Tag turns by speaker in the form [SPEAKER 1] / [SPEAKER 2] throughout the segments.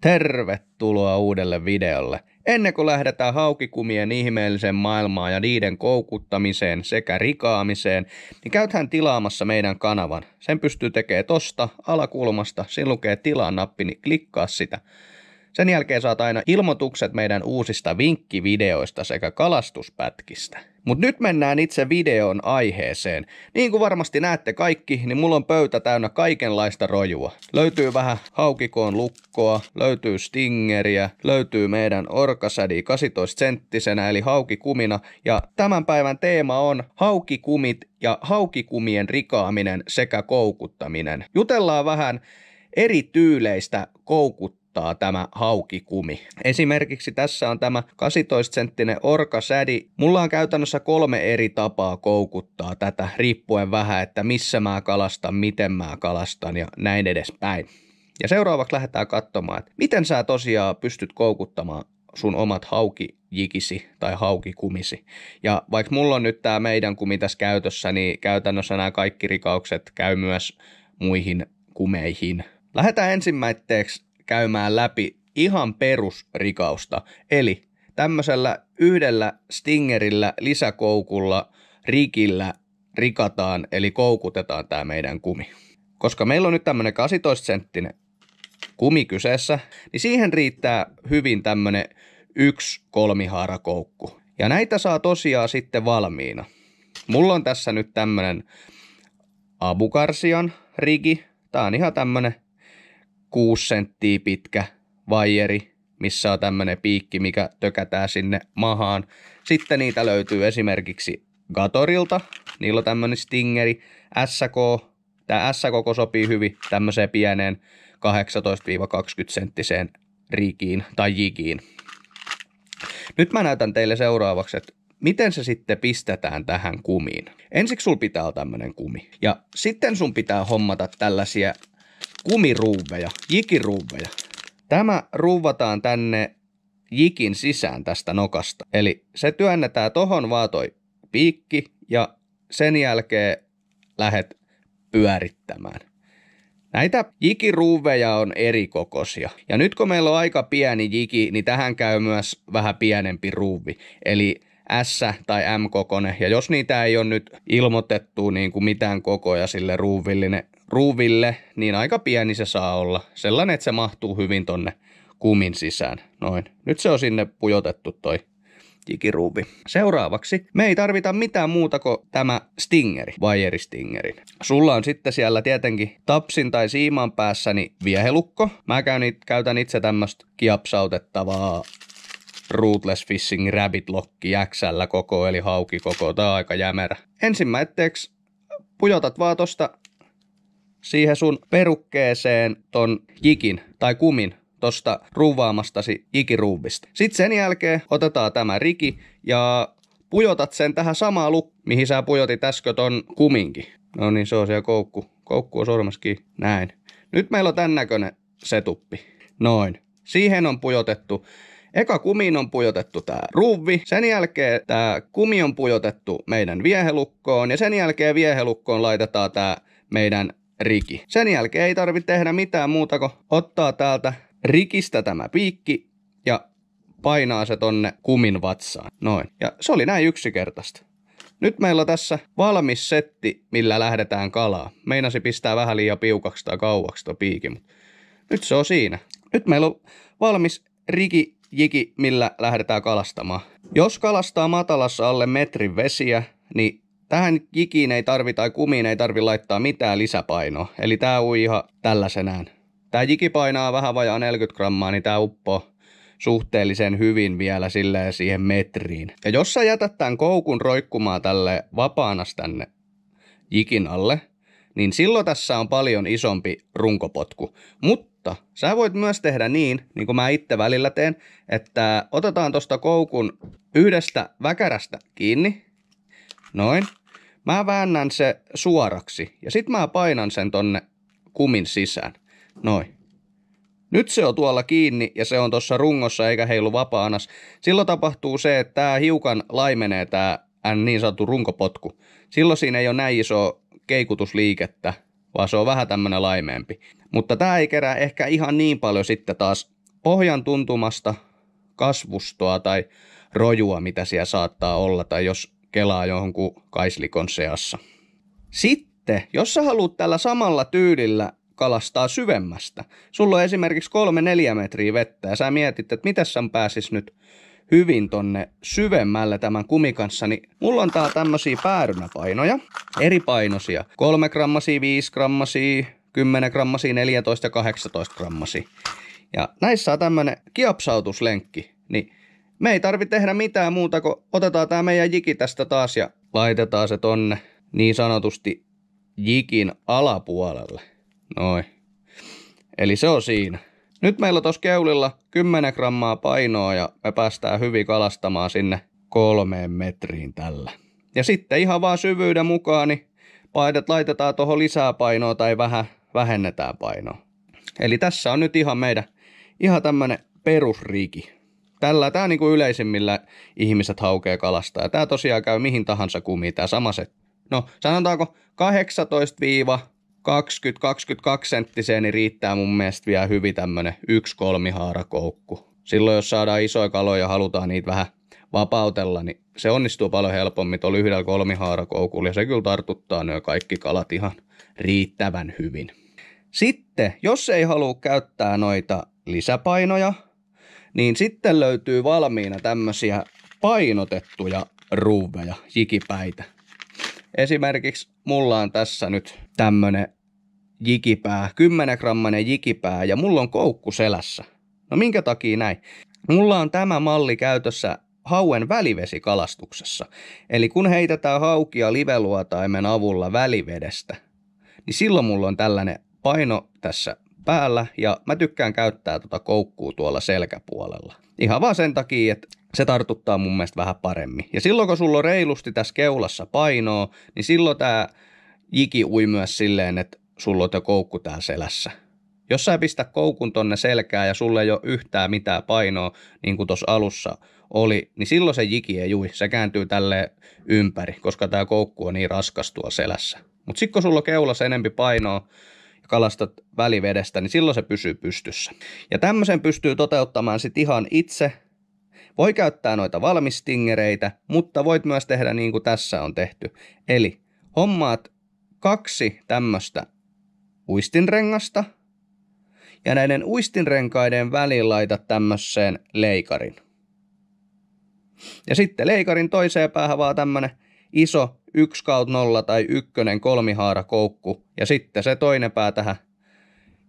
[SPEAKER 1] Tervetuloa uudelle videolle. Ennen kuin lähdetään haukikumien ihmeelliseen maailmaan ja niiden koukuttamiseen sekä rikaamiseen, niin käythän tilaamassa meidän kanavan. Sen pystyy tekemään tosta alakulmasta, siinä lukee tilaa nappi, niin klikkaa sitä. Sen jälkeen saat aina ilmoitukset meidän uusista vinkkivideoista sekä kalastuspätkistä. Mutta nyt mennään itse videon aiheeseen. Niin kuin varmasti näette kaikki, niin mulla on pöytä täynnä kaikenlaista rojua. Löytyy vähän haukikoon lukkoa, löytyy stingeriä, löytyy meidän orkasädi 18 senttisenä eli haukikumina. Ja tämän päivän teema on haukikumit ja haukikumien rikaaminen sekä koukuttaminen. Jutellaan vähän eri tyyleistä koukuttamista auttaa tämä haukikumi. Esimerkiksi tässä on tämä 18-senttinen orkasädi. Mulla on käytännössä kolme eri tapaa koukuttaa tätä, riippuen vähän, että missä mä kalastan, miten mä kalastan ja näin edespäin. Ja seuraavaksi lähdetään katsomaan, että miten sä tosiaan pystyt koukuttamaan sun omat haukijikisi tai haukikumisi. Ja vaikka mulla on nyt tämä meidän kumi tässä käytössä, niin käytännössä nämä kaikki rikaukset käy myös muihin kumeihin. Lähdetään ensimmäiseksi käymään läpi ihan perusrikausta. Eli tämmöisellä yhdellä stingerillä, lisäkoukulla, rikillä rikataan, eli koukutetaan tämä meidän kumi. Koska meillä on nyt tämmöinen 18 senttinen kumi kyseessä, niin siihen riittää hyvin tämmöinen yksi kolmihaarakoukku. Ja näitä saa tosiaan sitten valmiina. Mulla on tässä nyt tämmönen abukarsian rigi. Tää on ihan tämmönen 6 senttiä pitkä vaijeri, missä on tämmöinen piikki, mikä tökätään sinne mahaan. Sitten niitä löytyy esimerkiksi Gatorilta, niillä on tämmöinen stingeri, SK, tämä s sopii hyvin tämmöiseen pieneen 18-20 senttiseen riikiin tai jigiin. Nyt mä näytän teille seuraavaksi, että miten se sitten pistetään tähän kumiin. Ensiksi sul pitää olla tämmöinen kumi. Ja sitten sun pitää hommata tällaisia kumiruuveja, jikiruuveja. Tämä ruuvataan tänne jikin sisään tästä nokasta. Eli se työnnetään tohon vaan toi piikki ja sen jälkeen lähet pyörittämään. Näitä jikiruuveja on eri kokoisia. Ja nyt kun meillä on aika pieni jiki, niin tähän käy myös vähän pienempi ruuvi. Eli S tai M kokone. Ja jos niitä ei ole nyt ilmoitettu niin kuin mitään kokoja sille ruuville, niin ruuville, niin aika pieni se saa olla. Sellainen, että se mahtuu hyvin tonne kumin sisään. Noin. Nyt se on sinne pujotettu toi digiruuvi. Seuraavaksi me ei tarvita mitään muuta kuin tämä stingeri, vaieri stingerin. Sulla on sitten siellä tietenkin tapsin tai siiman päässäni niin viehelukko. Mä käyn, käytän itse tämmöistä kiapsautettavaa Rootless Fishing Rabbit Lock XL koko, eli hauki koko. Tää on aika jämerä. Ensimmäiseksi pujotat vaan tosta siihen sun perukkeeseen ton jikin tai kumin tosta ruuvaamastasi ikiruuvista. Sitten sen jälkeen otetaan tämä riki ja pujotat sen tähän samaan luk, mihin sä pujotit äsken ton kuminkin. No niin, se on siellä koukku. Koukku on sormaskin. Näin. Nyt meillä on tämän näköinen setuppi. Noin. Siihen on pujotettu Eka kumiin on pujotettu tämä ruuvi, sen jälkeen tämä kumi on pujotettu meidän viehelukkoon ja sen jälkeen viehelukkoon laitetaan tämä meidän riki. Sen jälkeen ei tarvitse tehdä mitään muuta kuin ottaa täältä rikistä tämä piikki ja painaa se tonne kumin vatsaan. Noin. Ja se oli näin yksinkertaista. Nyt meillä on tässä valmis setti, millä lähdetään kalaa. Meinasi pistää vähän liian piukaksi tai kauaksi tuo piiki, mutta nyt se on siinä. Nyt meillä on valmis riki jiki, millä lähdetään kalastamaan. Jos kalastaa matalassa alle metrin vesiä, niin Tähän kikiin ei tarvi tai kumiin ei tarvi laittaa mitään lisäpainoa, eli tämä ui ihan tällaisenään. Tämä jiki painaa vähän vajaa 40 grammaa, niin tämä uppo suhteellisen hyvin vielä silleen siihen metriin. Ja jos sä jätät tämän koukun roikkumaan tälle vapaana tänne jikin alle, niin silloin tässä on paljon isompi runkopotku. Mutta sä voit myös tehdä niin, niin kuin mä itse välillä teen, että otetaan tuosta koukun yhdestä väkärästä kiinni, noin, Mä väännän se suoraksi ja sit mä painan sen tonne kumin sisään. Noin. Nyt se on tuolla kiinni ja se on tuossa rungossa eikä heilu vapaanas. Silloin tapahtuu se, että tämä hiukan laimenee tämä niin sanottu runkopotku. Silloin siinä ei ole näin iso keikutusliikettä, vaan se on vähän tämmöinen laimeempi. Mutta tämä ei kerää ehkä ihan niin paljon sitten taas pohjan tuntumasta kasvustoa tai rojua, mitä siellä saattaa olla, tai jos kelaa johonkin kaislikon seassa. Sitten, jos sä haluat tällä samalla tyylillä kalastaa syvemmästä, sulla on esimerkiksi 3-4 metriä vettä ja sä mietit, että miten sä pääsis nyt hyvin tonne syvemmälle tämän kumikanssa, niin mulla on täällä tämmösiä päärynäpainoja, eri painoisia, 3 grammasia, 5 grammasia, 10 grammasia, 14 ja 18 grammasia. Ja näissä on tämmönen kiapsautuslenkki, niin me ei tarvi tehdä mitään muuta kuin otetaan tämä meidän jiki tästä taas ja laitetaan se tonne niin sanotusti jikin alapuolelle. Noin. Eli se on siinä. Nyt meillä on tuossa keulilla 10 grammaa painoa ja me päästään hyvin kalastamaan sinne kolmeen metriin tällä. Ja sitten ihan vaan syvyyden mukaan, niin paidat laitetaan tuohon lisää painoa tai vähän vähennetään painoa. Eli tässä on nyt ihan meidän ihan tämmönen perusriki. Tällä tämä niin kuin yleisimmillä ihmiset haukee kalasta. Ja tämä tosiaan käy mihin tahansa kumiin tämä sama se. No sanotaanko 18-20-22 senttiseen niin riittää mun mielestä vielä hyvin tämmöinen yksi kolmihaarakoukku. Silloin jos saadaan isoja kaloja ja halutaan niitä vähän vapautella, niin se onnistuu paljon helpommin tuolla yhdellä kolmihaarakoukulla ja se kyllä tartuttaa ne kaikki kalat ihan riittävän hyvin. Sitten, jos ei halua käyttää noita lisäpainoja, niin sitten löytyy valmiina tämmöisiä painotettuja ruuveja, jikipäitä. Esimerkiksi mulla on tässä nyt tämmönen jikipää, 10 grammanen jikipää ja mulla on koukku selässä. No minkä takia näin? Mulla on tämä malli käytössä hauen välivesikalastuksessa. Eli kun heitetään haukia liveluotaimen avulla välivedestä, niin silloin mulla on tällainen paino tässä päällä ja mä tykkään käyttää tota koukkuu tuolla selkäpuolella. Ihan vaan sen takia, että se tartuttaa mun mielestä vähän paremmin. Ja silloin kun sulla on reilusti tässä keulassa painoa, niin silloin tämä jiki ui myös silleen, että sulla on koukku tää selässä. Jos sä pistä koukun tonne selkään ja sulle ei ole yhtään mitään painoa, niin kuin tuossa alussa oli, niin silloin se jiki ei ui. Se kääntyy tälle ympäri, koska tämä koukku on niin raskas tuolla selässä. Mutta sitten kun sulla on keulassa enempi painoa, kalastat välivedestä, niin silloin se pysyy pystyssä. Ja tämmöisen pystyy toteuttamaan sitten ihan itse. Voi käyttää noita valmistingereitä, mutta voit myös tehdä niin kuin tässä on tehty. Eli hommaat kaksi tämmöistä uistinrengasta ja näiden uistinrenkaiden väliin laita tämmöiseen leikarin. Ja sitten leikarin toiseen päähän vaan tämmönen iso 1 kautta 0 tai ykkönen koukku ja sitten se toinen pää tähän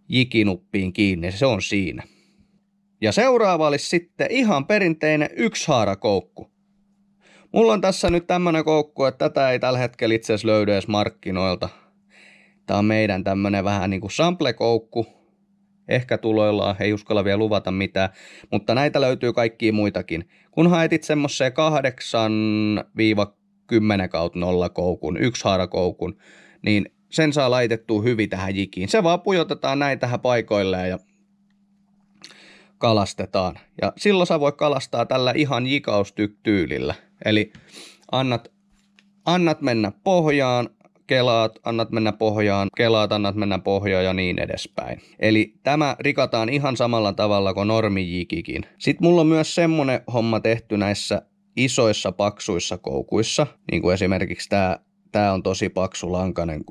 [SPEAKER 1] jikinuppiin kiinni, se on siinä. Ja seuraava olisi sitten ihan perinteinen koukku. Mulla on tässä nyt tämmönen koukku, että tätä ei tällä hetkellä itse asiassa löydy edes markkinoilta. Tämä on meidän tämmönen vähän niin kuin sample-koukku. Ehkä tuloillaan, ei uskalla vielä luvata mitään, mutta näitä löytyy kaikkiin muitakin. Kun haetit semmoiseen 8 10 kautta koukun yksi haarakoukun, niin sen saa laitettua hyvin tähän jikiin. Se vaan pujotetaan näin tähän paikoilleen ja kalastetaan. Ja silloin sä voi kalastaa tällä ihan jikaustyktyylillä. Eli annat, annat mennä pohjaan, kelaat, annat mennä pohjaan, kelaat, annat mennä pohjaan ja niin edespäin. Eli tämä rikataan ihan samalla tavalla kuin normijikikin. Sitten mulla on myös semmonen homma tehty näissä isoissa paksuissa koukuissa, niin kuin esimerkiksi tämä, tämä on tosi paksu lankainen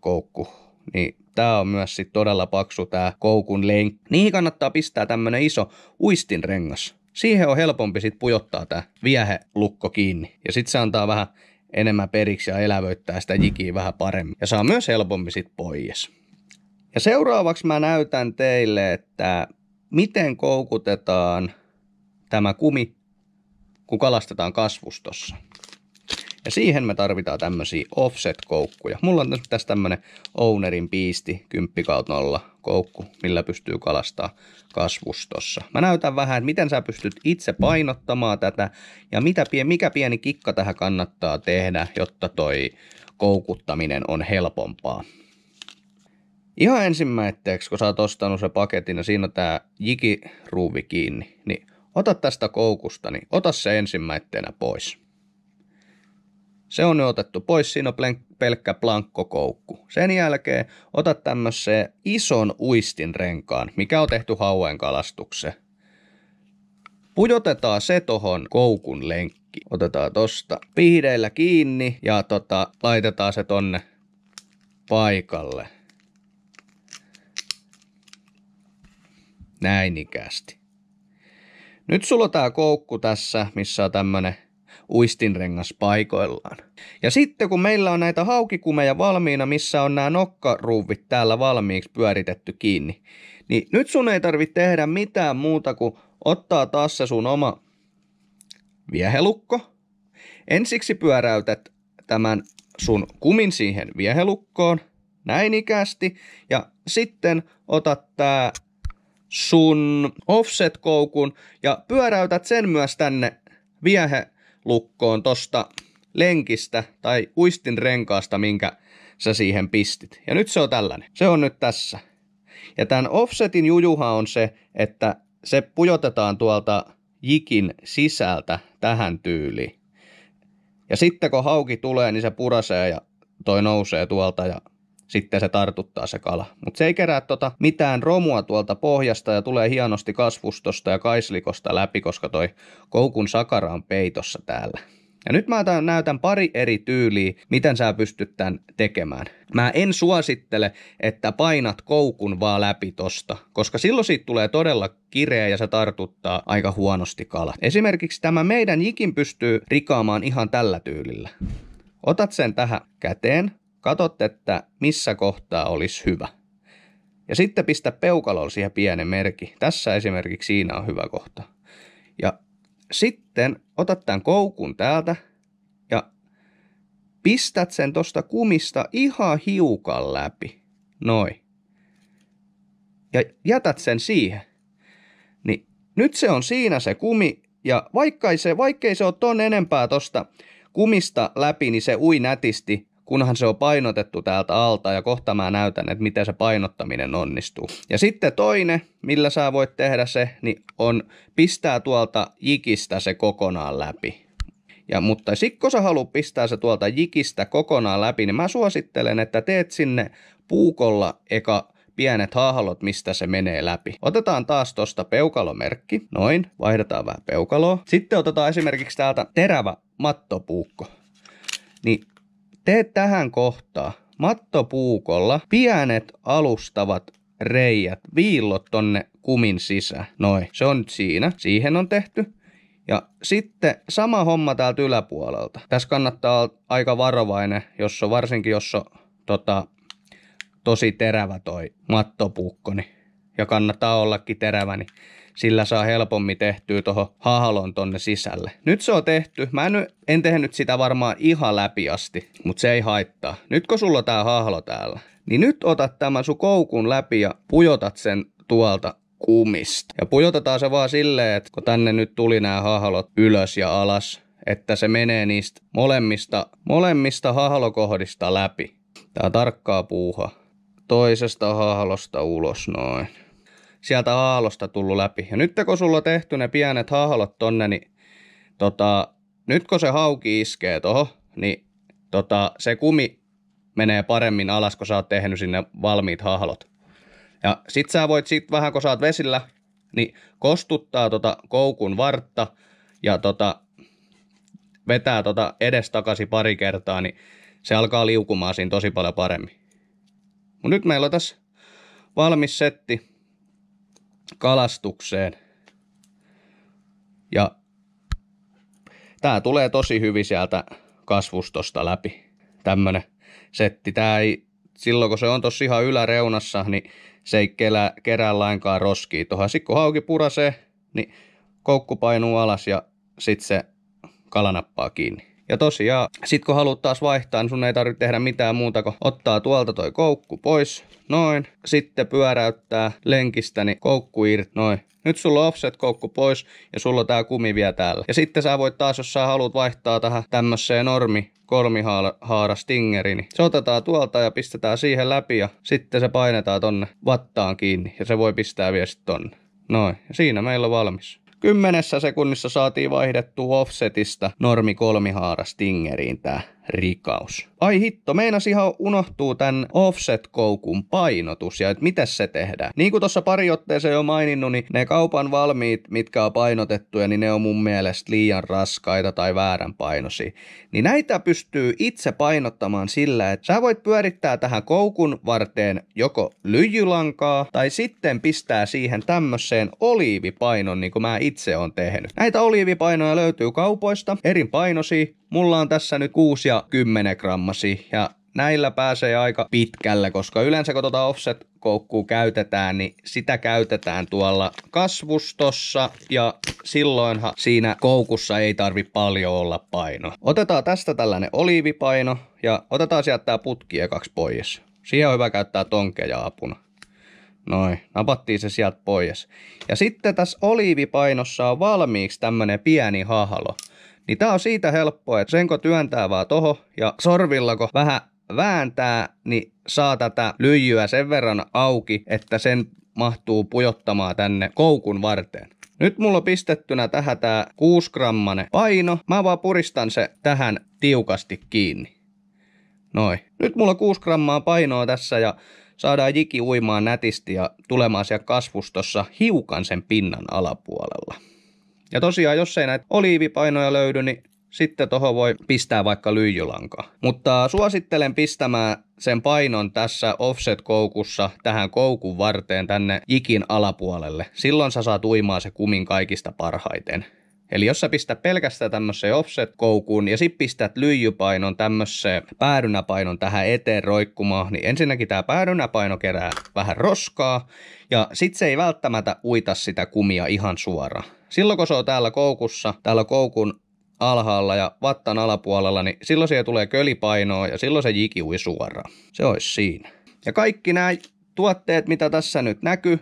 [SPEAKER 1] koukku, niin tämä on myös sit todella paksu tämä koukun lenkki. Niihin kannattaa pistää tämmöinen iso uistinrengas. Siihen on helpompi sitten pujottaa tämä lukko kiinni ja sitten se antaa vähän enemmän periksi ja elävöittää sitä jikiä vähän paremmin. Ja saa myös helpommin sitten pois. Ja seuraavaksi mä näytän teille, että miten koukutetaan tämä kumi kun kalastetaan kasvustossa. Ja siihen me tarvitaan tämmöisiä offset-koukkuja. Mulla on tässä tämmönen Ownerin piisti 10 0 koukku, millä pystyy kalastaa kasvustossa. Mä näytän vähän, että miten sä pystyt itse painottamaan tätä ja mitä, mikä pieni kikka tähän kannattaa tehdä, jotta toi koukuttaminen on helpompaa. Ihan ensimmäiseksi, kun sä oot ostanut se paketin ja siinä on tää jikiruuvi kiinni, niin ota tästä koukusta niin ota se ensimmäisenä pois. Se on otettu pois, siinä on pelkkä plankkokoukku. Sen jälkeen ota tämmöiseen ison uistin renkaan, mikä on tehty hauen kalastukseen. Pujotetaan se tohon koukun lenkki. Otetaan tosta pihdeillä kiinni ja tota, laitetaan se tonne paikalle. Näin ikästi. Nyt sulla on tää koukku tässä, missä on tämmönen uistinrengas paikoillaan. Ja sitten kun meillä on näitä haukikumeja valmiina, missä on nämä nokkaruuvit täällä valmiiksi pyöritetty kiinni, niin nyt sun ei tarvitse tehdä mitään muuta kuin ottaa taas se sun oma viehelukko. Ensiksi pyöräytät tämän sun kumin siihen viehelukkoon, näin ikästi, ja sitten otat tää sun offset-koukun ja pyöräytät sen myös tänne viehelukkoon tosta lenkistä tai uistin renkaasta, minkä sä siihen pistit. Ja nyt se on tällainen. Se on nyt tässä. Ja tämän offsetin jujuha on se, että se pujotetaan tuolta jikin sisältä tähän tyyliin. Ja sitten kun hauki tulee, niin se purasee ja toi nousee tuolta ja sitten se tartuttaa se kala. Mutta se ei kerää tota mitään romua tuolta pohjasta ja tulee hienosti kasvustosta ja kaislikosta läpi, koska toi koukun sakara on peitossa täällä. Ja nyt mä näytän pari eri tyyliä, miten sä pystyt tämän tekemään. Mä en suosittele, että painat koukun vaan läpi tosta, koska silloin siitä tulee todella kireä ja se tartuttaa aika huonosti kalat. Esimerkiksi tämä meidän jikin pystyy rikaamaan ihan tällä tyylillä. Otat sen tähän käteen, Katot, että missä kohtaa olisi hyvä. Ja sitten pistä peukalolla siihen pienen merkki. Tässä esimerkiksi siinä on hyvä kohta. Ja sitten otat tämän koukun täältä ja pistät sen tuosta kumista ihan hiukan läpi. Noin. Ja jätät sen siihen. Niin nyt se on siinä se kumi ja vaikka se, vaikkei se ole ton enempää tosta kumista läpi, niin se ui nätisti kunhan se on painotettu täältä alta ja kohta mä näytän, että miten se painottaminen onnistuu. Ja sitten toinen, millä sä voit tehdä se, niin on pistää tuolta jikistä se kokonaan läpi. Ja, mutta kun sä haluat pistää se tuolta jikistä kokonaan läpi, niin mä suosittelen, että teet sinne puukolla eka pienet haahalot, mistä se menee läpi. Otetaan taas tuosta peukalomerkki, noin, vaihdetaan vähän peukaloa. Sitten otetaan esimerkiksi täältä terävä mattopuukko. Niin Tee tähän kohtaan mattopuukolla pienet alustavat reijät, viillot tonne kumin sisään. Noi, se on nyt siinä. Siihen on tehty. Ja sitten sama homma täältä yläpuolelta. Tässä kannattaa olla aika varovainen, jos on, varsinkin jos on tota, tosi terävä toi mattopuukkoni. Ja kannattaa ollakin terävä, niin sillä saa helpommin tehtyä tuohon hahalon tonne sisälle. Nyt se on tehty. Mä en, en tehnyt sitä varmaan ihan läpi asti, mutta se ei haittaa. Nyt kun sulla on tää hahalo täällä, niin nyt otat tämän sun koukun läpi ja pujotat sen tuolta kumista. Ja pujotetaan se vaan silleen, että kun tänne nyt tuli nämä hahalot ylös ja alas, että se menee niistä molemmista, molemmista hahalokohdista läpi. Tää tarkkaa puuha. Toisesta hahalosta ulos noin sieltä aalosta tullut läpi. Ja nyt kun sulla on tehty ne pienet haahalot tonne, niin tota, nyt kun se hauki iskee tuohon, niin tota, se kumi menee paremmin alas, kun sä oot tehnyt sinne valmiit haahalot Ja sit sä voit sit vähän, kun sä oot vesillä, niin kostuttaa tota koukun vartta ja tota, vetää tota edestakasi pari kertaa, niin se alkaa liukumaan siinä tosi paljon paremmin. Mut nyt meillä on tässä valmis setti kalastukseen. Ja tämä tulee tosi hyvin sieltä kasvustosta läpi, tämmönen setti. Tämä ei, silloin kun se on tossa ihan yläreunassa, niin se ei kelä, kerää lainkaan roskia. Tuohan sitten kun hauki purasee, niin koukku painuu alas ja sitten se kala nappaa kiinni. Ja tosiaan, sit kun haluat taas vaihtaa, niin sun ei tarvitse tehdä mitään muuta kuin ottaa tuolta toi koukku pois, noin. Sitten pyöräyttää lenkistä, niin koukku irti, noin. Nyt sulla on offset-koukku pois ja sulla on tää kumi vielä täällä. Ja sitten sä voit taas, jos sä haluat vaihtaa tähän tämmöiseen normi kolmihaara stingeri, niin se otetaan tuolta ja pistetään siihen läpi ja sitten se painetaan tonne vattaan kiinni ja se voi pistää vielä sitten tonne. Noin. Ja siinä meillä on valmis. Kymmenessä sekunnissa saatiin vaihdettu offsetista normi kolmihaara stingeriin tämä rikaus. Ai hitto, meinas ihan unohtuu tämän offset-koukun painotus ja että miten se tehdään. Niin kuin tuossa pari otteeseen jo maininnut, niin ne kaupan valmiit, mitkä on painotettuja, niin ne on mun mielestä liian raskaita tai väärän painosi. Niin näitä pystyy itse painottamaan sillä, että sä voit pyörittää tähän koukun varteen joko lyijylankaa tai sitten pistää siihen tämmöiseen oliivipainon, niin kuin mä itse on tehnyt. Näitä oliivipainoja löytyy kaupoista, eri painosi. Mulla on tässä nyt 6 ja 10 grammasi ja näillä pääsee aika pitkälle, koska yleensä kun tuota offset-koukkuu käytetään, niin sitä käytetään tuolla kasvustossa ja silloinhan siinä koukussa ei tarvi paljon olla paino. Otetaan tästä tällainen oliivipaino ja otetaan sieltä tämä putki kaksi pois. Siihen on hyvä käyttää tonkeja apuna. Noin, napattiin se sieltä pois. Ja sitten tässä oliivipainossa on valmiiksi tämmönen pieni hahalo. Niin tää on siitä helppoa, että senko työntää vaan toho ja sorvillako vähän vääntää, niin saa tätä lyijyä sen verran auki, että sen mahtuu pujottamaan tänne koukun varteen. Nyt mulla on pistettynä tähän tää 6 grammane paino. Mä vaan puristan se tähän tiukasti kiinni. Noin. Nyt mulla on 6 grammaa painoa tässä ja saadaan jiki uimaan nätisti ja tulemaan siellä kasvustossa hiukan sen pinnan alapuolella. Ja tosiaan, jos ei näitä oliivipainoja löydy, niin sitten tuohon voi pistää vaikka lyijylanka. Mutta suosittelen pistämään sen painon tässä offset-koukussa tähän koukun varteen tänne jikin alapuolelle. Silloin sä saat uimaa se kumin kaikista parhaiten. Eli jos sä pistät pelkästään tämmöiseen offset koukuun ja sitten pistät lyijypainon tämmöiseen päädynäpainon tähän eteen roikkumaan, niin ensinnäkin tämä päädynäpaino kerää vähän roskaa ja sitten se ei välttämättä uita sitä kumia ihan suoraan. Silloin kun se on täällä koukussa, täällä koukun alhaalla ja vattan alapuolella, niin silloin siihen tulee kölipainoa ja silloin se ui suoraan. Se olisi siinä. Ja kaikki nämä tuotteet, mitä tässä nyt näkyy,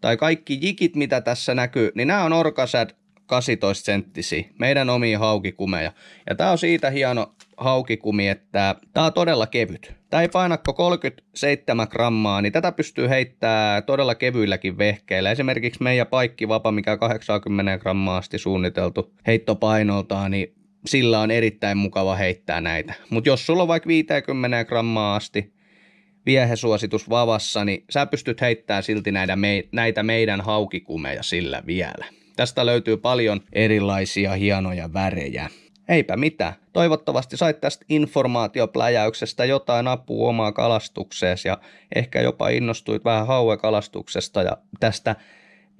[SPEAKER 1] tai kaikki jikit, mitä tässä näkyy, niin nämä on Orcasad 18 senttisiä, meidän omia haukikumeja. Ja tämä on siitä hieno haukikumi, että tämä on todella kevyt. Tää ei painakko 37 grammaa, niin tätä pystyy heittämään todella kevyilläkin vehkeillä. Esimerkiksi meidän paikkivapa, mikä on 80 grammaa asti suunniteltu heittopainoltaan, niin sillä on erittäin mukava heittää näitä. Mutta jos sulla on vaikka 50 grammaa asti viehesuositus vavassa, niin sä pystyt heittämään silti näitä meidän haukikumeja sillä vielä. Tästä löytyy paljon erilaisia hienoja värejä. Eipä mitään. Toivottavasti sait tästä informaatiopläjäyksestä jotain apua omaa kalastukseesi ja ehkä jopa innostuit vähän hauekalastuksesta ja tästä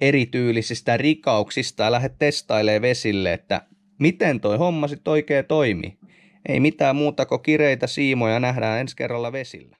[SPEAKER 1] erityylisistä rikauksista ja lähdet testailemaan vesille, että miten toi homma sitten oikein toimii. Ei mitään muuta kuin kireitä siimoja nähdään ensi kerralla vesillä.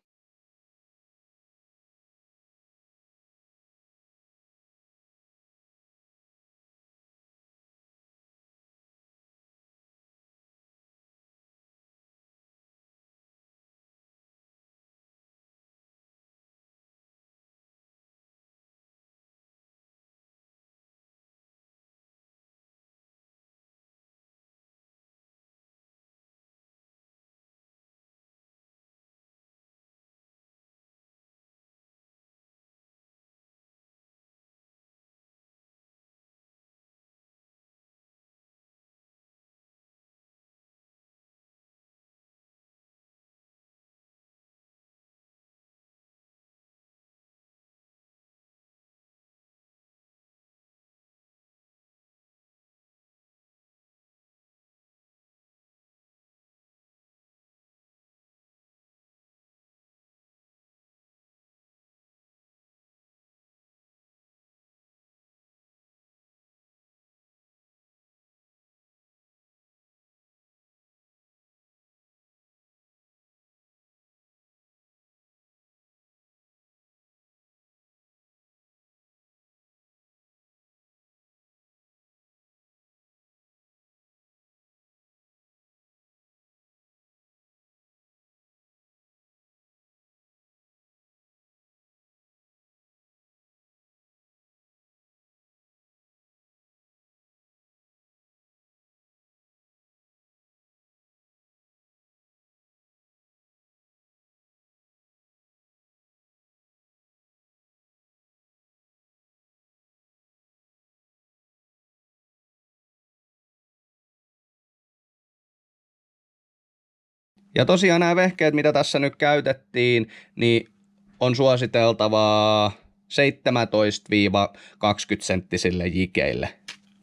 [SPEAKER 1] Ja tosiaan nämä vehkeet, mitä tässä nyt käytettiin, niin on suositeltavaa 17-20 senttisille jikeille.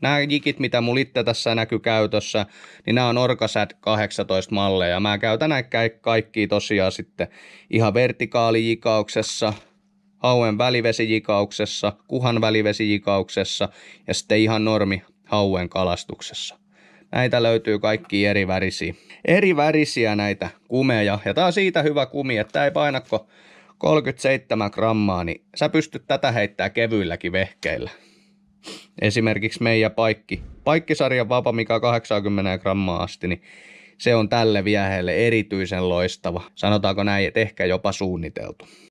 [SPEAKER 1] Nämä jikit, mitä mulla itse tässä näkyy käytössä, niin nämä on Orcasat 18 malleja. Mä käytän näitä kaikki tosiaan sitten ihan vertikaalijikauksessa, hauen välivesijikauksessa, kuhan välivesijikauksessa ja sitten ihan normi hauen kalastuksessa. Näitä löytyy kaikki eri värisiä. Eri värisiä näitä kumeja. Ja tää on siitä hyvä kumi, että tää ei painakko 37 grammaa, niin sä pystyt tätä heittää kevyilläkin vehkeillä. Esimerkiksi meidän paikki, paikkisarjan vapa, mikä on 80 grammaa asti, niin se on tälle viehelle erityisen loistava. Sanotaanko näin, että ehkä jopa suunniteltu.